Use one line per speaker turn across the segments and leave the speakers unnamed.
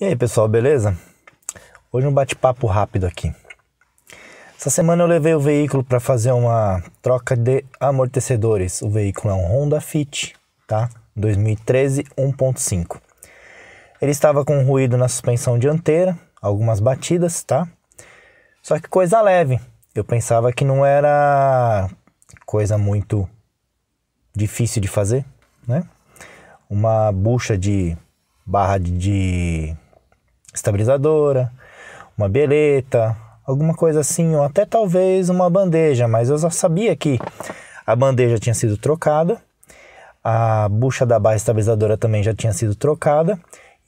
E aí pessoal, beleza? Hoje um bate-papo rápido aqui. Essa semana eu levei o veículo para fazer uma troca de amortecedores. O veículo é um Honda Fit, tá? 2013 1.5. Ele estava com ruído na suspensão dianteira, algumas batidas, tá? Só que coisa leve. Eu pensava que não era coisa muito difícil de fazer, né? Uma bucha de barra de estabilizadora, uma beleta, alguma coisa assim, ou até talvez uma bandeja, mas eu já sabia que a bandeja tinha sido trocada, a bucha da barra estabilizadora também já tinha sido trocada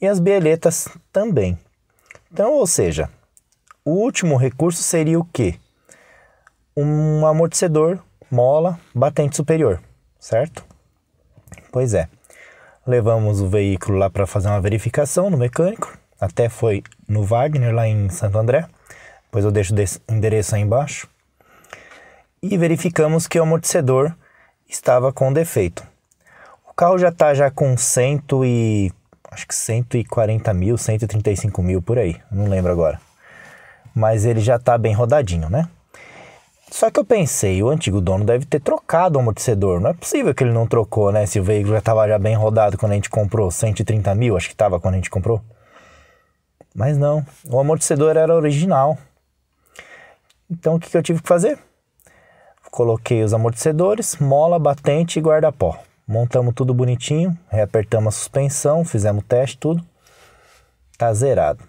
e as bieletas também. Então, ou seja, o último recurso seria o quê? Um amortecedor, mola, batente superior, certo? Pois é. Levamos o veículo lá para fazer uma verificação no mecânico até foi no Wagner, lá em Santo André. Depois eu deixo o endereço aí embaixo. E verificamos que o amortecedor estava com defeito. O carro já está já com 100 e... Acho que 140 mil, 135 mil, por aí. Não lembro agora. Mas ele já está bem rodadinho, né? Só que eu pensei, o antigo dono deve ter trocado o amortecedor. Não é possível que ele não trocou, né? Se o veículo já estava já bem rodado quando a gente comprou, 130 mil, acho que estava quando a gente comprou. Mas não, o amortecedor era original. Então o que, que eu tive que fazer? Coloquei os amortecedores, mola, batente e guarda-pó. Montamos tudo bonitinho, reapertamos a suspensão, fizemos teste, tudo. Tá zerado.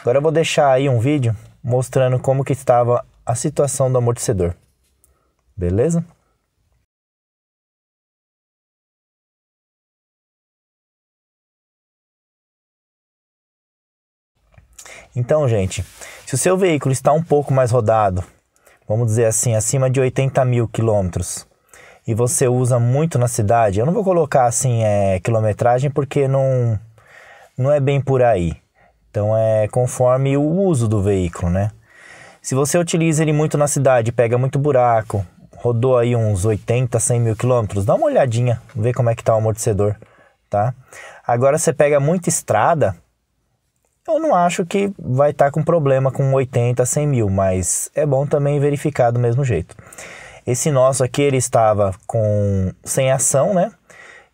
Agora eu vou deixar aí um vídeo mostrando como que estava a situação do amortecedor. Beleza? Então, gente, se o seu veículo está um pouco mais rodado, vamos dizer assim, acima de 80 mil quilômetros, e você usa muito na cidade, eu não vou colocar assim é, quilometragem porque não, não é bem por aí. Então é conforme o uso do veículo, né? Se você utiliza ele muito na cidade, pega muito buraco, rodou aí uns 80, 100 mil quilômetros, dá uma olhadinha, vê como é que tá o amortecedor, tá? Agora você pega muita estrada, eu não acho que vai estar tá com problema com 80, 100 mil, mas é bom também verificar do mesmo jeito. Esse nosso aqui, ele estava com sem ação, né?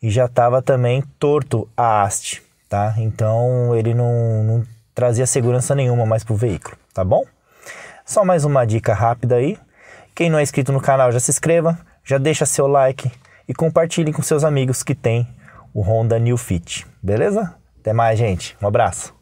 E já estava também torto a haste, tá? Então ele não, não trazia segurança nenhuma mais para o veículo, tá bom? Só mais uma dica rápida aí. Quem não é inscrito no canal, já se inscreva, já deixa seu like e compartilhe com seus amigos que tem o Honda New Fit, beleza? Até mais, gente. Um abraço.